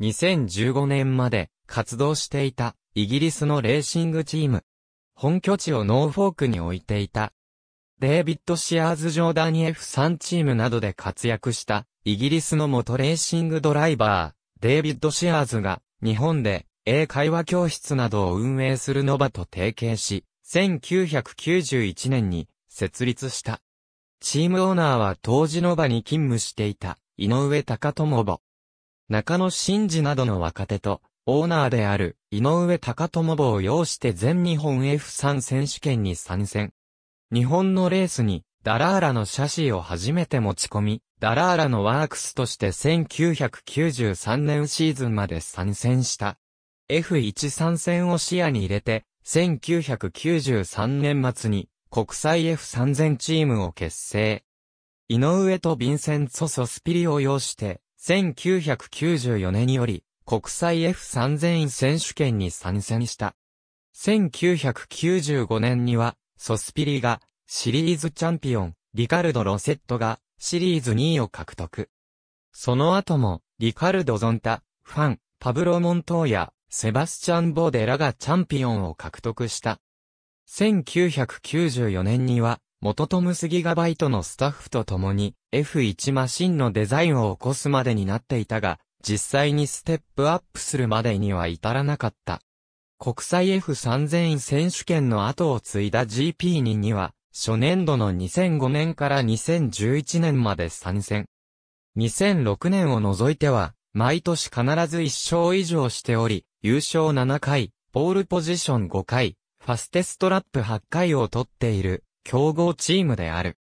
2015年まで活動していたイギリスのレーシングチーム。本拠地をノーフォークに置いていた。デイビッド・シアーズ・ジョーダニ F3 チームなどで活躍したイギリスの元レーシングドライバー、デイビッド・シアーズが日本で英会話教室などを運営するノバと提携し、1991年に設立した。チームオーナーは当時ノバに勤務していた井上隆智母。中野真嗣などの若手と、オーナーである井上高友坊を擁して全日本 F3 選手権に参戦。日本のレースにダラーラのシャシーを初めて持ち込み、ダラーラのワークスとして1993年シーズンまで参戦した。F1 参戦を視野に入れて、1993年末に国際 F3000 チームを結成。井上とヴィンセンツソ・ソスピリを擁して1994年より国際 F3000 選手権に参戦した。1995年にはソスピリがシリーズチャンピオン、リカルド・ロセットがシリーズ2位を獲得。その後も、リカルド・ゾンタ、ファン、パブロ・モントーヤ、セバスチャン・ボデラがチャンピオンを獲得した。1994年には、元トムスギガバイトのスタッフと共に F1 マシンのデザインを起こすまでになっていたが、実際にステップアップするまでには至らなかった。国際 F3000 選手権の後を継いだ GP2 には、初年度の2005年から2011年まで参戦。2006年を除いては、毎年必ず1勝以上しており、優勝7回、ポールポジション5回、ファステストラップ8回を取っている。強豪チームである。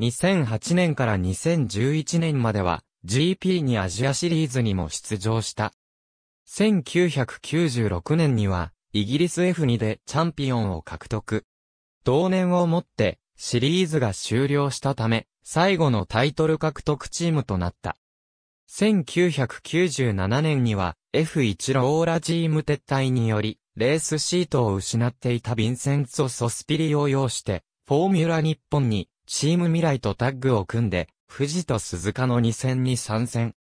2008年から2011年までは GP にアジアシリーズにも出場した。1996年にはイギリス F2 でチャンピオンを獲得。同年をもってシリーズが終了したため最後のタイトル獲得チームとなった。1997年には F1 ローラチーム撤退によりレースシートを失っていたヴィンセンツォ・ソスピリを要してフォーミュラ日本に、チーム未来とタッグを組んで、富士と鈴鹿の2戦に参戦。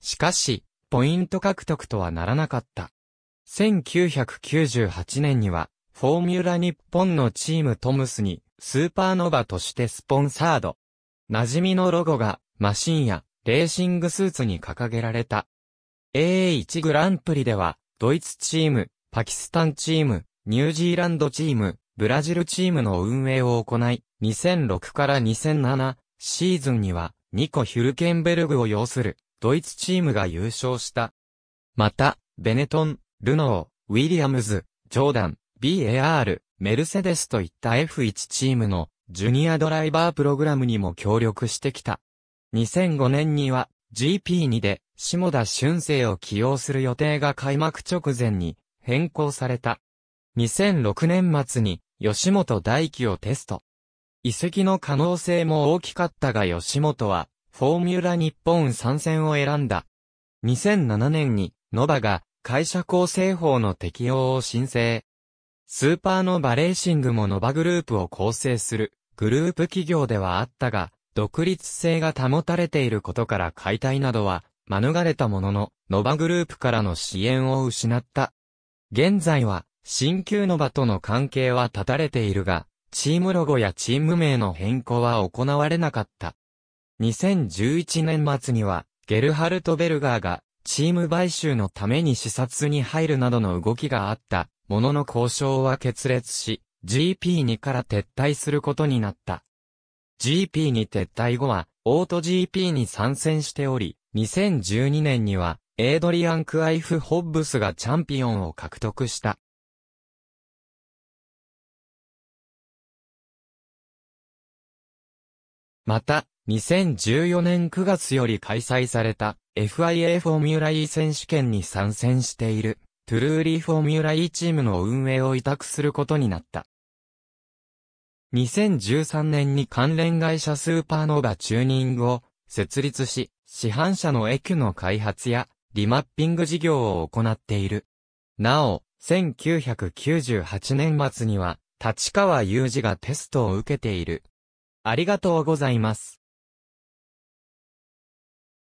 しかし、ポイント獲得とはならなかった。1998年には、フォーミュラ日本のチームトムスに、スーパーノバとしてスポンサード。馴染みのロゴが、マシンや、レーシングスーツに掲げられた。AA1 グランプリでは、ドイツチーム、パキスタンチーム、ニュージーランドチーム、ブラジルチームの運営を行い、2006から2007シーズンには、ニコ・ヒュルケンベルグを要する、ドイツチームが優勝した。また、ベネトン、ルノー、ウィリアムズ、ジョーダン、BAR、メルセデスといった F1 チームの、ジュニアドライバープログラムにも協力してきた。2005年には、GP2 で、下田俊生を起用する予定が開幕直前に、変更された。2006年末に吉本大輝をテスト。遺跡の可能性も大きかったが吉本は、フォーミュラ日本参戦を選んだ。2007年に、ノバが、会社構成法の適用を申請。スーパーノバレーシングもノバグループを構成する、グループ企業ではあったが、独立性が保たれていることから解体などは、免れたものの、ノバグループからの支援を失った。現在は、新旧の場との関係は断たれているが、チームロゴやチーム名の変更は行われなかった。2011年末には、ゲルハルト・ベルガーが、チーム買収のために視察に入るなどの動きがあった、ものの交渉は決裂し、GP2 から撤退することになった。GP2 撤退後は、オート GP に参戦しており、2012年には、エイドリアン・クアイフ・ホッブスがチャンピオンを獲得した。また、2014年9月より開催された FIA フォーミュラ E 選手権に参戦しているトゥルーリーフォーミュラ E チームの運営を委託することになった。2013年に関連会社スーパーノーバチューニングを設立し、市販車のエキュの開発やリマッピング事業を行っている。なお、1998年末には、立川雄二がテストを受けているありがとうございます。